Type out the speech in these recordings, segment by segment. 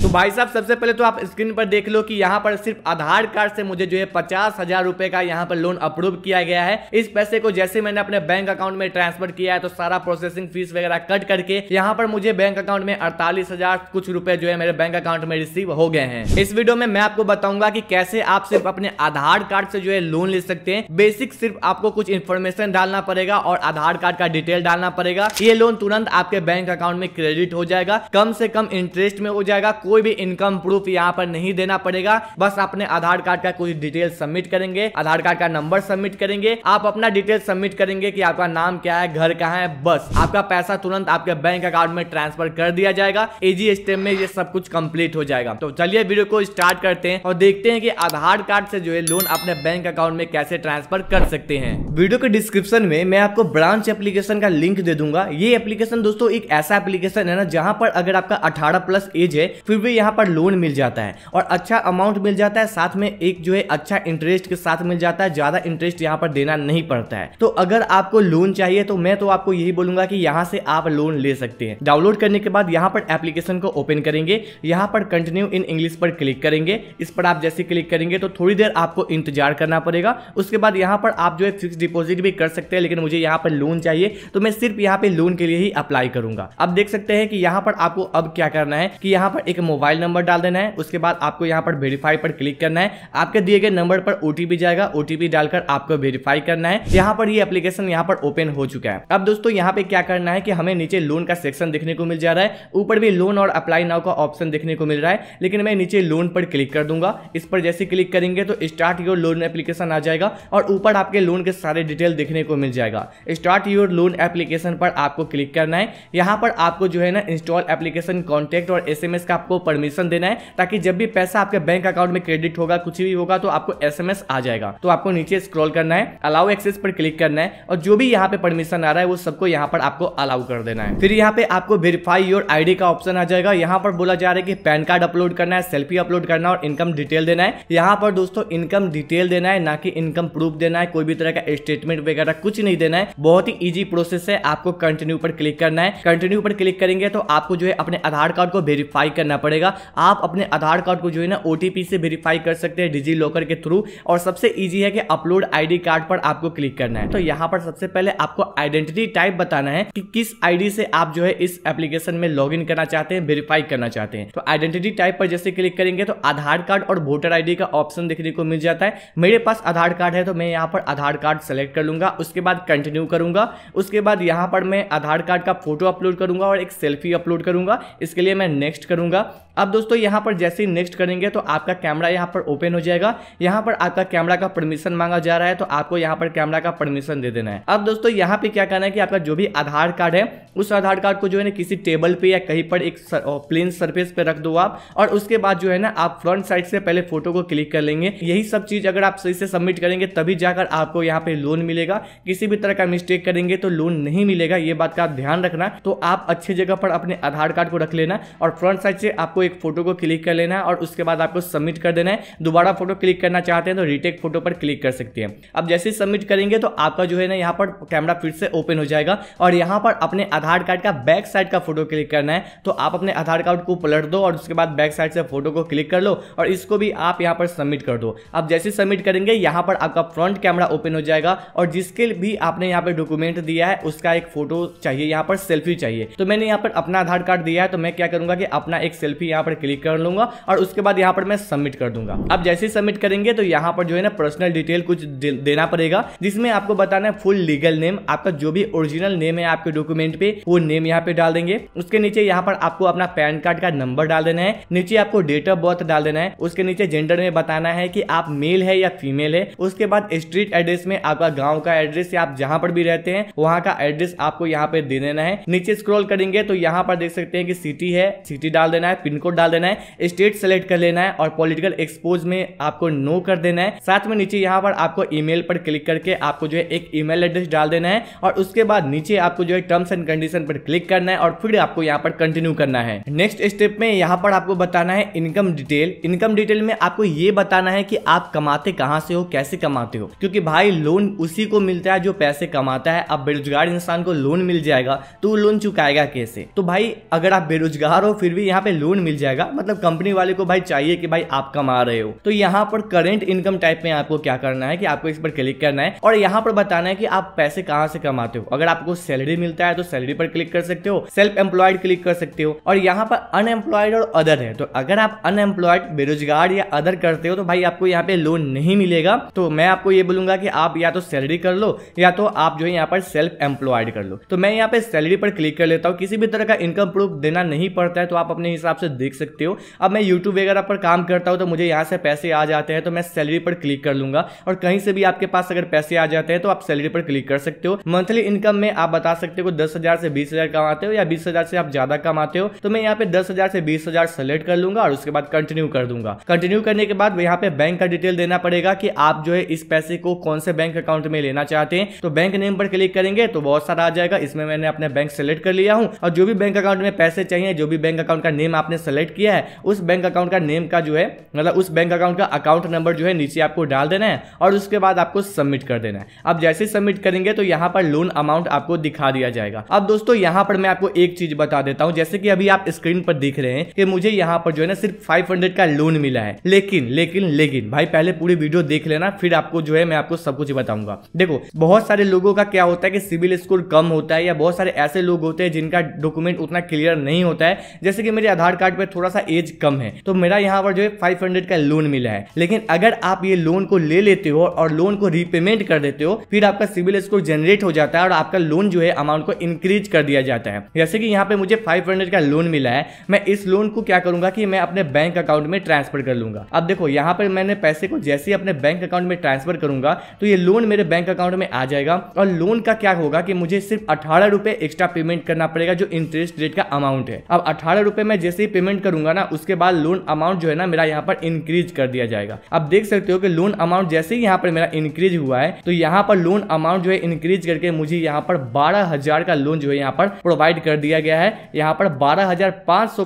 तो भाई साहब सबसे पहले तो आप स्क्रीन पर देख लो कि यहाँ पर सिर्फ आधार कार्ड से मुझे जो है पचास हजार रुपए का यहाँ पर लोन अप्रूव किया गया है इस पैसे को जैसे मैंने अपने बैंक अकाउंट में ट्रांसफर किया है तो सारा प्रोसेसिंग फीस वगैरह कट करके यहाँ पर मुझे बैंक अकाउंट में अड़तालीस हजार कुछ रुपए जो है मेरे बैंक अकाउंट में रिसीव हो गए हैं इस वीडियो में मैं आपको बताऊंगा की कैसे आप सिर्फ अपने आधार कार्ड से जो है लोन ले सकते हैं बेसिक सिर्फ आपको कुछ इन्फॉर्मेशन डालना पड़ेगा और आधार कार्ड का डिटेल डालना पड़ेगा ये लोन तुरंत आपके बैंक अकाउंट में क्रेडिट हो जाएगा कम से कम इंटरेस्ट में हो जाएगा कोई भी इनकम प्रूफ यहाँ पर नहीं देना पड़ेगा बस अपने आधार कार्ड का कुछ डिटेल सबमिट करेंगे आधार कार्ड का नंबर सबमिट करेंगे आप अपना डिटेल सबमिट करेंगे की आपका नाम क्या है घर कहाँ है बस आपका पैसा तुरंत आपके बैंक अकाउंट में ट्रांसफर कर दिया जाएगा इजी स्टेप में ये सब कुछ कम्प्लीट हो जाएगा तो चलिए वीडियो को स्टार्ट करते हैं और देखते हैं की आधार कार्ड से जो है लोन अपने बैंक अकाउंट में कैसे ट्रांसफर कर सकते हैं वीडियो के डिस्क्रिप्शन में मैं आपको ब्रांच एप्लीकेशन का लिंक दे दूंगा ये एप्लीकेशन दोस्तों एक ऐसा एप्लीकेशन है ना जहाँ पर अगर आपका अठारह प्लस एज है फिर भी यहाँ पर लोन मिल जाता है और अच्छा अमाउंट मिल जाता है साथ में एक जो है अच्छा इंटरेस्ट के साथ मिल जाता है ज़्यादा इंटरेस्ट यहाँ पर देना नहीं पड़ता है तो अगर आपको लोन चाहिए तो मैं तो आपको यही बोलूंगा कि यहाँ से आप लोन ले सकते हैं डाउनलोड करने के बाद यहाँ पर एप्लीकेशन को ओपन करेंगे यहाँ पर कंटिन्यू इन इंग्लिश पर क्लिक करेंगे इस पर आप जैसे क्लिक करेंगे तो थोड़ी देर आपको इंतजार करना पड़ेगा उसके बाद यहाँ पर आप जो है फिक्स डिपोजिट भी कर सकते हैं लेकिन मुझे यहाँ पर लोन चाहिए तो मैं सिर्फ यहाँ पे लोन के लिए ही अप्लाई करूंगा अब देख सकते हैं कि यहाँ पर आपको अब क्या करना है कि यहाँ पर एक के मोबाइल नंबर डाल देना है उसके बाद आपको यहाँ पर वेरीफाई पर क्लिक करना है आपके दिए गए नंबर पर ओटीपी जाएगा ओटीपी डालकर आपको वेरीफाई करना है यहाँ पर ये यह एप्लीकेशन यहाँ पर ओपन हो चुका है अब दोस्तों यहाँ पे क्या करना है कि हमें नीचे लोन का सेक्शन देखने को मिल जा रहा है ऊपर भी लोन और अप्लाई नाउ का ऑप्शन देखने को मिल रहा है लेकिन मैं नीचे लोन पर क्लिक कर दूंगा इस पर जैसे क्लिक करेंगे तो स्टार्ट योर लोन एप्लीकेशन आ जाएगा और ऊपर आपके लोन के सारे डिटेल देखने को मिल जाएगा स्टार्ट योर लोन एप्लीकेशन पर आपको क्लिक करना है यहाँ पर आपको जो है ना इंस्टॉल एप्लीकेशन कॉन्टेक्ट और एस का आपको परमिशन देना है ताकि जब भी पैसा आपके बैंक अकाउंट में क्रेडिट होगा कुछ भी होगा तो आपको एस आ जाएगा तो आपको नीचे स्क्रॉल करना है अलाउ एक्सेस पर क्लिक करना है और जो भी यहाँ पे परमिशन आ रहा है वो सबको यहाँ पर आपको अलाउ कर देना है फिर यहाँ पे आपको वेरीफाई योर आईडी का ऑप्शन आ जाएगा यहाँ पर बोला जा रहा है कि पैन कार्ड अपलोड करना है सेल्फी अपलोड करना है और इनकम डिटेल देना है यहाँ पर दोस्तों इनकम डिटेल देना है ना कि इनकम प्रूफ देना है कोई भी तरह का स्टेटमेंट वगैरह कुछ नहीं देना है बहुत ही ईजी प्रोसेस है आपको कंटिन्यू पर क्लिक करना है कंटिन्यू पर क्लिक करेंगे तो आपको जो है अपने आधार कार्ड को वेरीफाई करना पड़ेगा आप अपने आधार कार्ड को जो है ना ओ से वेरीफाई कर सकते हैं डिजी लॉकर के थ्रू और सबसे ईजी है कि अपलोड आई कार्ड पर आपको क्लिक करना है तो यहाँ पर सबसे पहले आपको आइडेंटिटी टाइप बताना है कि किस आई से आप जो है इस एप्लीकेशन में लॉग करना चाहते हैं वेरीफाई करना चाहते हैं तो आइडेंटिटी टाइप पर जैसे क्लिक करेंगे तो आधार कार्ड और वोटर आईडी का ऑप्शन देखने को मिल जाता है मेरे पास आधार कार्ड है तो मैं यहाँ पर आधार कार्ड सेलेक्ट कर लूंगा उसके बाद कंटिन्यू करूंगा उसके बाद यहाँ पर मैं आधार कार्ड का फोटो अपलोड करूंगा और एक सेल्फी अपलोड करूंगा इसके लिए मैं नेक्स्ट करूंगा अब दोस्तों यहाँ पर जैसे ही नेक्स्ट करेंगे तो आपका कैमरा यहाँ पर ओपन हो जाएगा यहाँ पर आपका कैमरा का परमिशन मांगा जा रहा है तो आपको यहाँ पर कैमरा का परमिशन दे देना है अब दोस्तों यहाँ पे क्या करना है कि आपका जो भी आधार कार्ड है उस आधार कार्ड को जो है ना किसी टेबल पे या कहीं पर एक सर, प्लेन सर्फेस पे रख दो आप और उसके बाद जो है ना आप फ्रंट साइड से पहले फोटो को क्लिक कर लेंगे यही सब चीज अगर आप सही से सबमिट करेंगे तभी जाकर आपको यहाँ पे लोन मिलेगा किसी भी तरह का मिस्टेक करेंगे तो लोन नहीं मिलेगा ये बात का ध्यान रखना तो आप अच्छी जगह पर अपने आधार कार्ड को रख लेना और फ्रंट साइड से फिर आपको एक फोटो को क्लिक कर लेना है और उसके बाद आपको सबमिट कर देना है दोबारा फोटो क्लिक करना चाहते हैं तो रिटेक फोटो पर क्लिक कर सकते हैं अब जैसे ही सबमिट करेंगे तो आपका जो है ना यहाँ पर कैमरा फिर से ओपन हो जाएगा और यहाँ पर अपने आधार कार्ड का बैक साइड का फोटो क्लिक करना है तो आप अपने आधार कार्ड को पलट दो और उसके बाद बैक साइड से फोटो को क्लिक कर लो और इसको भी आप यहाँ पर सबमिट कर दो अब जैसे सबमिट करेंगे यहाँ पर आपका फ्रंट कैमरा ओपन हो जाएगा और जिसके भी आपने यहाँ पर डॉक्यूमेंट दिया है उसका एक फोटो चाहिए यहाँ पर सेल्फी चाहिए तो मैंने यहाँ पर अपना आधार कार्ड दिया है तो मैं क्या करूँगा कि अपना एक सेल्फी यहाँ पर क्लिक कर लूंगा और उसके बाद यहाँ पर मैं सबमिट कर दूंगा अब जैसे ही सबमिट करेंगे तो यहाँ पर जो है ना पर्सनल डिटेल कुछ देना पड़ेगा जिसमें आपको बताना है फुल लीगल नेम आपका जो भी ओरिजिनल नेम है आपके डॉक्यूमेंट पे वो नेम यहाँ पे डाल देंगे उसके नीचे यहाँ पर आपको अपना पैन कार्ड का नंबर डाल देना है नीचे आपको डेट ऑफ बर्थ डाल देना है उसके नीचे जेंडर में बताना है की आप मेल है या फीमेल है उसके बाद स्ट्रीट एड्रेस में आपका गाँव का एड्रेस या आप जहाँ पर भी रहते हैं वहाँ का एड्रेस आपको यहाँ पे दे देना है नीचे स्क्रॉल करेंगे तो यहाँ पर देख सकते हैं कि सिटी है सिटी डाल देना है पिन कोड डाल देना है स्टेट सेलेक्ट कर लेना है और पॉलिटिकल एक्सपोज में आपको नो कर देना है साथ में नीचे यहाँ पर आपको ईमेल पर क्लिक करके आपको जो है एक ईमेल एड्रेस डाल देना है और उसके बाद नीचे आपको जो है टर्म्स एंड कंडीशन पर क्लिक करना है और फिर आपको यहाँ पर कंटिन्यू करना है नेक्स्ट स्टेप में यहाँ पर आपको बताना है इनकम डिटेल इनकम डिटेल में आपको ये बताना है कि आप कमाते कहाँ से हो कैसे कमाते हो क्योंकि भाई लोन उसी को मिलता है जो पैसे कमाता है अब बेरोजगार इंसान को लोन मिल जाएगा तो लोन चुकाएगा कैसे तो भाई अगर आप बेरोजगार हो फिर भी यहाँ पे लोन मिल जाएगा मतलब कंपनी वाले को भाई चाहिए कि भाई आप कमा रहे हो तो यहाँ पर करेंट इनकम टाइप में आपको क्या करना है कि आपको इस पर क्लिक करना है और यहाँ पर बताना है कि आप पैसे कहाँ से कमाते हो अगर आपको सैलरी मिलता है तो सैलरी पर क्लिक कर सकते हो सेल्फ एम्प्लॉयड क्लिक कर सकते हो और यहाँ पर अनएम्प्लॉयड और अदर है तो अगर आप अनएम्प्लॉयड बेरोजगार या अदर करते हो तो भाई आपको यहाँ पे लोन नहीं मिलेगा तो मैं आपको ये बोलूंगा कि आप या तो सैलरी कर लो या तो आप जो है यहाँ पर सेल्फ एम्प्लॉयड कर लो तो मैं यहाँ पे सैलरी पर क्लिक कर लेता हूँ किसी भी तरह का इनकम प्रूफ देना नहीं पड़ता है तो आप अपने हिसाब हिसाब से देख सकते हो अब मैं यूट्यूब वगैरह पर काम करता हूँ तो मुझे यहाँ से पैसे आ जाते हैं तो मैं सैलरी पर क्लिक कर लूंगा और कहीं से भी आपके पास अगर पैसे आ जाते हैं तो आप सैलरी पर क्लिक कर सकते हो मंथली इनकम में आप बता सकते हो दस से बीस कमाते हो या बीस से आप ज़्यादा कमाते हो तो मैं यहाँ पे दस से बीस हज़ार सेलेक्ट कर लूंगा और उसके बाद कंटिन्यू कर दूंगा कंटिन्यू करने के बाद यहाँ पे बैंक का डिटेल देना पड़ेगा कि आप जो है इस पैसे को कौन से बैंक अकाउंट में लेना चाहते हैं तो बैंक नेम पर क्लिक करेंगे तो बहुत सारा आ जाएगा इसमें मैंने अपने बैंक सेलेक्ट कर लिया हूं और जो भी बैंक अकाउंट में पैसे चाहिए जो भी बैंक अकाउंट का नेम आपने सेलेक्ट किया है उस बैंक अकाउंट का नेम का जो है मतलब उस बैंक अकाउंट का अकाउंट नंबर जो है नीचे आपको डाल देना है और उसके बाद आपको सबमिट कर देना है अब जैसे सबमिट करेंगे तो यहाँ पर लोन अमाउंट आपको दिखा दिया जाएगा अब दोस्तों यहाँ पर मैं आपको एक चीज बता देता हूँ जैसे कि अभी आप स्क्रीन पर देख रहे हैं कि मुझे यहाँ पर जो है ना सिर्फ फाइव का लोन मिला है लेकिन लेकिन लेकिन भाई पहले पूरी वीडियो देख लेना फिर आपको जो है मैं आपको सब कुछ बताऊंगा देखो बहुत सारे लोगों का क्या होता है कि सिविल स्कोर कम होता है या बहुत सारे ऐसे लोग होते हैं जिनका डॉक्यूमेंट उतना क्लियर नहीं होता है जैसे कि मेरे आधार आधार कार्ड पर थोड़ा सा एज कम है तो मेरा यहाँ पर जो है फाइव का लोन मिला है लेकिन अगर आप ये लोन को ले लेते हो और लोन को रीपेमेंट कर देते हो फिर आपका सिविल स्कोर जनरेट हो जाता है और आपका लोन जो है अमाउंट को इंक्रीज कर दिया जाता है जैसे कि यहाँ पे मुझे फाइव का लोन मिला है मैं इस लोन को क्या करूंगा कि मैं अपने बैंक अकाउंट में ट्रांसफर कर लूंगा अब देखो यहाँ पर मैंने पैसे को जैसे ही अपने बैंक अकाउंट में ट्रांसफर करूंगा तो ये लोन मेरे बैंक अकाउंट में आ जाएगा और लोन का क्या होगा कि मुझे सिर्फ अठारह रुपए एक्स्ट्रा पेमेंट करना पड़ेगा जो इंटरेस्ट रेट का अमाउंट है अब अठारह रुपए मैं जैसे जैसे ही पेमेंट करूंगा ना उसके बाद लोन अमाउंट जो है ना मेरा यहाँ पर इंक्रीज कर दिया जाएगा आप देख सकते हो कि लोन अमाउंट जैसे ही यहाँ पर मेरा इंक्रीज हुआ है तो यहाँ पर लोन अमाउंट जो है इंक्रीज करके मुझे यहाँ पर बारह का लोन जो है यहाँ पर प्रोवाइड कर दिया गया है यहाँ पर बारह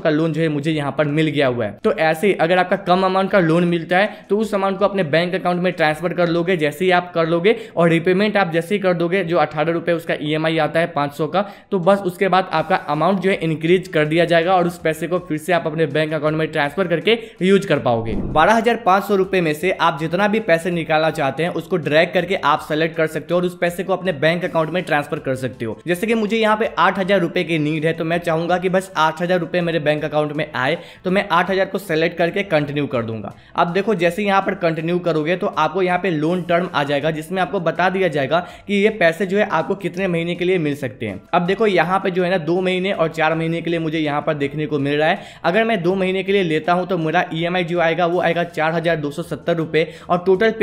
का लोन जो है मुझे यहाँ पर मिल गया हुआ है तो ऐसे अगर आपका कम अमाउंट का लोन मिलता है तो उस अमाउंट को अपने बैंक अकाउंट में ट्रांसफर कर लोगे जैसे ही आप कर लोगे और रिपेमेंट आप जैसे ही कर दोगे जो अठारह रुपए उसका ई e आता है 500 का तो बस उसके बाद आपका अमाउंट जो है इंक्रीज कर दिया जाएगा और उस पैसे को फिर से आप अपने बैंक अकाउंट में ट्रांसफर करके यूज कर पाओगे बारह हजार में से आप जितना भी पैसे निकालना चाहते हैं उसको ड्रैग करके आप सेलेक्ट कर सकते हो और उस पैसे को अपने बैंक अकाउंट में ट्रांसफर कर सकते हो जैसे कि मुझे यहाँ पे आठ हजार की नीड है तो मैं चाहूंगा कि बस आठ हजार मेरे बैंक अकाउंट में आए तो मैं आठ हजार को सेलेक्ट करके कंटिन्यू कर दूंगा अब देखो जैसे यहाँ पर कंटिन्यू करोगे तो आपको यहाँ पे लोन टर्म आ जाएगा जिसमें आपको बता दिया जाएगा कि ये पैसे जो है आपको कितने महीने के लिए मिल सकते हैं अब देखो यहाँ पे जो है ना दो महीने और चार महीने के लिए मुझे यहाँ पर देखने को मिल रहा रहा है अगर मैं दो महीने के लिए लेता हूँ तो मेरा ई e जो आएगा वो आएगा चार हज़ार दो सौ सत्तर रुपये और टोटल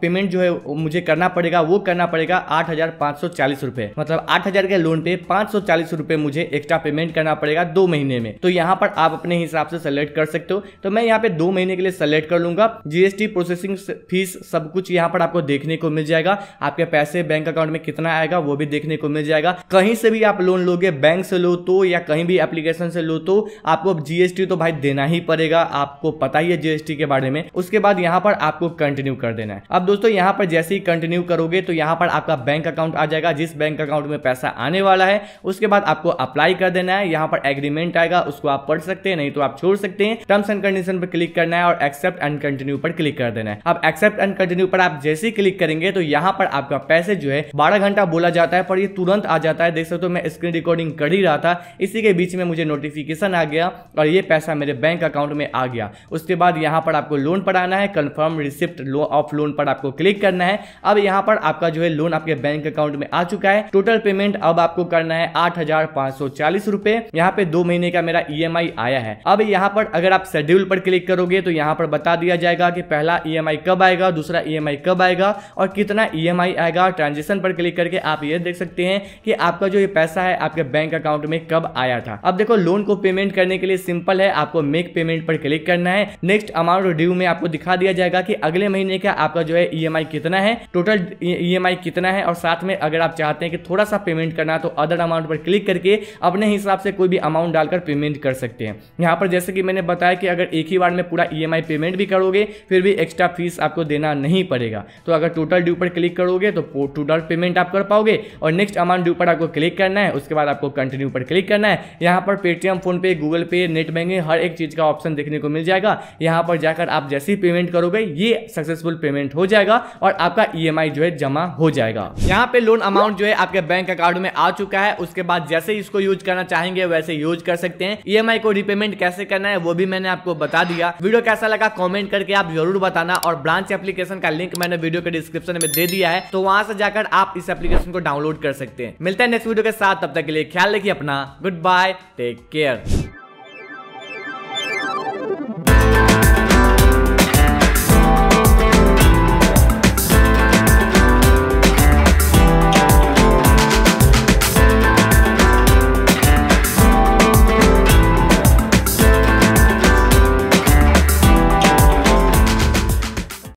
पेमेंट जो है मुझे करना पड़ेगा वो करना पड़ेगा आठ हज़ार पाँच सौ चालीस रुपये मतलब आठ हज़ार के लोन पे पाँच सौ चालीस रुपये मुझे एक्स्ट्रा पेमेंट करना पड़ेगा दो महीने में तो यहाँ पर आप अपने हिसाब से सेलेक्ट कर सकते हो तो मैं यहाँ पे दो महीने के लिए सेलेक्ट कर लूंगा जीएसटी प्रोसेसिंग फीस सब कुछ यहाँ पर आपको देखने को मिल जाएगा आपके पैसे बैंक अकाउंट में कितना आएगा वो भी देखने को मिल जाएगा कहीं से भी आप लोन लोगे बैंक से लो तो या कहीं भी एप्लीकेशन से लो तो आपको आपको जीएसटी तो भाई देना ही पड़ेगा आपको पता ही है जीएसटी के बारे में उसके बाद यहाँ पर आपको कंटिन्यू कर देना है अब दोस्तों यहाँ पर जैसे ही कंटिन्यू करोगे तो यहाँ पर आपका बैंक अकाउंट आ जाएगा जिस बैंक अकाउंट में पैसा आने वाला है उसके बाद आपको अप्लाई कर देना है यहाँ पर एग्रीमेंट आएगा उसको आप पढ़ सकते हैं नहीं तो आप छोड़ सकते हैं टर्म्स एंड कंडीशन पर क्लिक करना है और एक्सेप्ट एंड कंटिन्यू पर क्लिक कर देना है अब एक्सेप्ट एंड कंटिन्यू पर आप जैसे ही क्लिक करेंगे तो यहाँ पर आपका पैसे जो है बारह घंटा बोला जाता है पर ये तुरंत आ जाता है देख सकते हो मैं स्क्रीन रिकॉर्डिंग कर ही रहा था इसी के बीच में मुझे नोटिफिकेशन आ गया और ये पैसा मेरे बैंक अकाउंट में आ गया उसके बाद यहाँ पर आपको लोन पर आना है कन्फर्म रिसिप्ट लो ऑफ लोन पर आपको क्लिक करना है अब यहाँ पर आपका जो है लोन आपके बैंक अकाउंट में आ चुका है टोटल पेमेंट अब आपको करना है आठ हजार पांच सौ चालीस रुपए यहाँ पे दो महीने का मेरा ई e आया है अब यहाँ पर अगर आप शेड्यूल पर क्लिक करोगे तो यहाँ पर बता दिया जाएगा कि पहला ई e कब आएगा दूसरा ई e कब आएगा और कितना ई आएगा ट्रांजेक्शन पर क्लिक करके आप ये देख सकते हैं कि आपका जो ये पैसा है आपके बैंक अकाउंट में कब आया था अब देखो लोन को पेमेंट करने के लिए सिंपल है आपको मेक पेमेंट पर क्लिक करना है नेक्स्ट अमाउंट ड्यू में आपको दिखा दिया जाएगा कि अगले महीने का आपका जो है ई e कितना है टोटल ई e कितना है और साथ में अगर आप चाहते हैं कि थोड़ा सा पेमेंट करना तो अदर अमाउंट पर क्लिक करके अपने हिसाब से कोई भी अमाउंट डालकर पेमेंट कर सकते हैं यहाँ पर जैसे कि मैंने बताया कि अगर एक ही बार में पूरा ई e पेमेंट भी करोगे फिर भी एक्स्ट्रा फीस आपको देना नहीं पड़ेगा तो अगर टोटल ड्यू पर क्लिक करोगे तो टोटल पेमेंट आप कर पाओगे और नेक्स्ट अमाउंट ड्यू पर आपको क्लिक करना है उसके बाद आपको कंटिन्यू पर क्लिक करना है यहाँ पर पेटीएम फोनपे गूगल पे लिए नेट बैंकिंग हर एक चीज़ का ऑप्शन देखने को मिल जाएगा यहाँ पर जाकर आप जैसे ही पेमेंट करोगे ये सक्सेसफुल पेमेंट हो जाएगा और आपका ई e जो है जमा हो जाएगा यहाँ पे लोन अमाउंट जो है आपके बैंक अकाउंट में आ चुका है उसके बाद जैसे इसको यूज करना चाहेंगे वैसे यूज कर सकते हैं ई e को रिपेमेंट कैसे करना है वो भी मैंने आपको बता दिया वीडियो कैसा लगा कॉमेंट करके आप जरूर बताना और ब्रांच एप्लीकेशन का लिंक मैंने वीडियो के डिस्क्रिप्शन में दे दिया है तो वहां से जाकर आप इस एप्लीकेशन को डाउनलोड कर सकते हैं मिलते हैं नेक्स्ट वीडियो के साथ तब तक के लिए ख्याल रखिए अपना गुड बाय टेक केयर